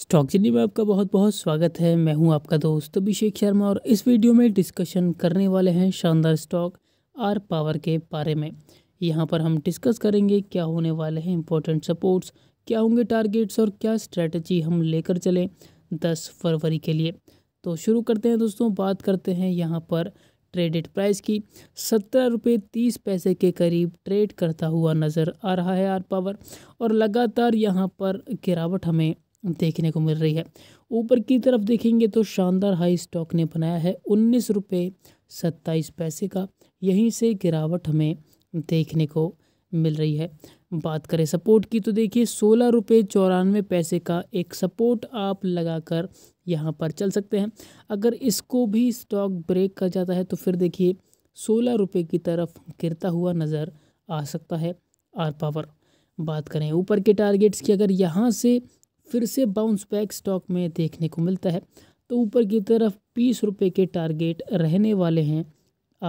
stock journey में आपका बहुत बहुत स्वागत है मैं हूं आपका दोस्त अभिषेक शर्मा और इस वीडियो में डिस्कशन करने वाले हैं शानदार स्टॉक आर पावर के बारे में यहां पर हम डिस्कस करेंगे क्या होने वाले हैं इंपॉर्टेंट सपोर्ट्स क्या होंगे टारगेट्स और क्या स्ट्रेटजी हम लेकर चलें दस फरवरी के लिए तो शुरू करते हैं दोस्तों बात करते हैं यहाँ पर ट्रेडिड प्राइस की सत्रह रुपये तीस पैसे के करीब ट्रेड करता हुआ नज़र आ रहा है आर पावर और लगातार यहाँ पर गिरावट हमें देखने को मिल रही है ऊपर की तरफ देखेंगे तो शानदार हाई स्टॉक ने बनाया है उन्नीस रुपये सत्ताईस पैसे का यहीं से गिरावट हमें देखने को मिल रही है बात करें सपोर्ट की तो देखिए सोलह रुपये चौरानवे पैसे का एक सपोर्ट आप लगाकर यहाँ पर चल सकते हैं अगर इसको भी स्टॉक ब्रेक कर जाता है तो फिर देखिए सोलह रुपये की तरफ गिरता हुआ नज़र आ सकता है आर पावर बात करें ऊपर के टारगेट्स की अगर यहाँ से फिर से बाउंस बैक स्टॉक में देखने को मिलता है तो ऊपर की तरफ बीस रुपये के टारगेट रहने वाले हैं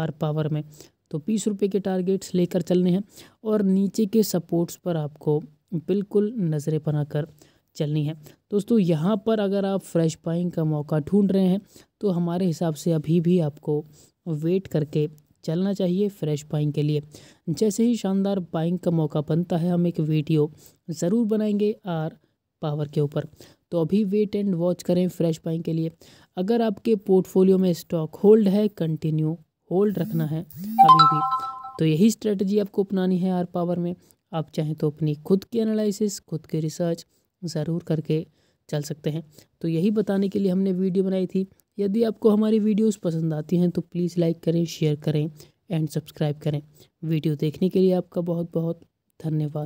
आर पावर में तो बीस रुपये के टारगेट्स लेकर चलने हैं और नीचे के सपोर्ट्स पर आपको बिल्कुल नज़रें बना कर चलनी है दोस्तों यहाँ पर अगर आप फ्रेश बाइंग का मौका ढूंढ रहे हैं तो हमारे हिसाब से अभी भी आपको वेट करके चलना चाहिए फ्रेश बाइंग के लिए जैसे ही शानदार बाइंग का मौका बनता है हम एक वीडियो ज़रूर बनाएंगे और पावर के ऊपर तो अभी वेट एंड वॉच करें फ्रेश बाइंग के लिए अगर आपके पोर्टफोलियो में स्टॉक होल्ड है कंटिन्यू होल्ड रखना है अभी भी तो यही स्ट्रेटजी आपको अपनानी है आर पावर में आप चाहें तो अपनी खुद की एनालिसिस खुद की रिसर्च ज़रूर करके चल सकते हैं तो यही बताने के लिए हमने वीडियो बनाई थी यदि आपको हमारी वीडियोस पसंद आती हैं तो प्लीज़ लाइक करें शेयर करें एंड सब्सक्राइब करें वीडियो देखने के लिए आपका बहुत बहुत धन्यवाद